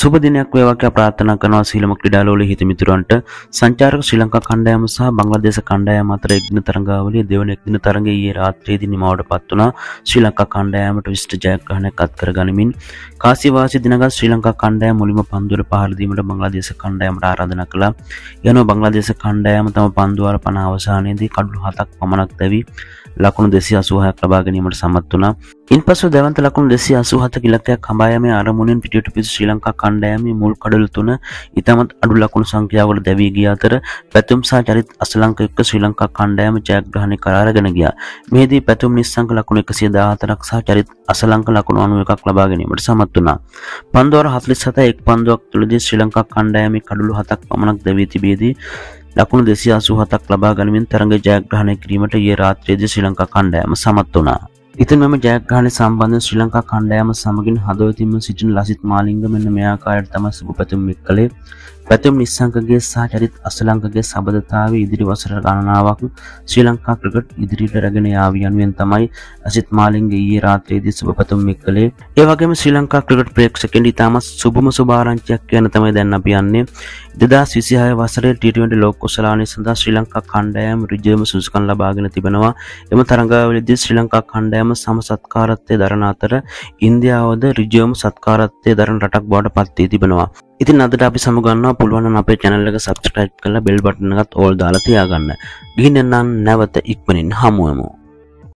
සුබ දිනයක් වේවා කියලා ප්‍රාර්ථනා කරනවා සීලම ක්‍රීඩාලෝලයේ හිතමිතුරන්ට සංචාරක ශ්‍රී ලංකා කණ්ඩායම සහ බංග්ලාදේශ කණ්ඩායම අතර එක්දින තරඟාවලිය දෙවන එක්දින තරඟයේ ඊයේ රාත්‍රියේදී නිමවටපත් වුණා ශ්‍රී ලංකා කණ්ඩායමට විශිෂ්ට ජයග්‍රහණයක් අත්කර ගනිමින් කාසිවාසි දිනගත් ශ්‍රී ලංකා කණ්ඩායම මුලින්ම පන්දුවර පහර දීමට බංග්ලාදේශ කණ්ඩායමට ආරාධනා කළා යනවා බංග්ලාදේශ කණ්ඩායම තම පන්දුවර 50 අවසානයේදී කඩු 7ක් පමණක් දැවි ලකුණු 286ක් ලබා ගැනීමට සමත් වුණා ඉන් පසු දැවන්ත ලකුණු දෙසි අසුහත කිලකයක් කම්බායම අරමුණෙන් පිටිට පිසු ශ්‍රී ලංකා කණ්ඩායමේ මුල් කඩල තුන ඉතාමත් අඩු ලකුණු සංඛ්‍යාවල දැවී ගිය අතර පැතුම් සහ චරිත අසලංක එක්ක ශ්‍රී ලංකා කණ්ඩායම ජයග්‍රහණය කර අරගෙන ගියා. මෙහිදී පැතුම් නිස්සංක ලකුණු 114ක් සහ චරිත අසලංක ලකුණු 91ක් ලබා ගැනීමට සමත් වුණා. පන්දු වර 47 එක් පන්දුවක් තුළදී ශ්‍රී ලංකා කණ්ඩායමේ කඩලු 7ක් පමණක් දැවී තිබේදී ලකුණු 287ක් ලබා ගනිමින් තරඟ ජයග්‍රහණය කිරීමට ඊයේ රාත්‍රියේදී ශ්‍රී ලංකා කණ්ඩායම සමත් වුණා. ඉතින් මෙම ජයග්‍රහණ සම්බන්ධ ශ්‍රී ලංකා කණ්ඩායම සමගින් හදවතින්ම සිටින ලසිත් මාලිංග මෙන්න මෙයාකායට තම සුභපැතුම් එක් කළේ පැතුම් නිසංකගේ සහ චරිත් අසලංකගේ සබඳතාව ඉදිරි වසර ගණනාවක් ශ්‍රී ලංකා ක්‍රිකට් ඉදිරිට රැගෙන යාවියන්ුවෙන් තමයි ඇසිත් මාලින්ගේ ඊයේ රාත්‍රයේදී සුබ පැතුම් එක්කලේ ඒ වගේම ශ්‍රී ලංකා ක්‍රිකට් ප්‍රේක්ෂකයන්ට ඉතාමත් සුබම සුභාරංචියක් ගැන තමයි දැන් අපි යන්නේ 2026 වසරේ T20 ලෝක කුසලානය සඳහා ශ්‍රී ලංකා කණ්ඩායම ඍජුවම සුසුකම් ලබාගෙන තිබෙනවා එම තරඟාවලියේදී ශ්‍රී ලංකා කණ්ඩායම සම සත්කාරත්වයේ දරන අතර ඉන්දියාවද ඍජුවම සත්කාරත්වයේ දරන රටක් බවට පත් වී තිබෙනවා ඉතින් අදට අපි සමුගන්නවා පුළුවන් අපේ channel එක subscribe කරලා bell button එකත් all දාලා තියාගන්න. ගිහින් නැවත ඉක්මනින් හමුවෙමු.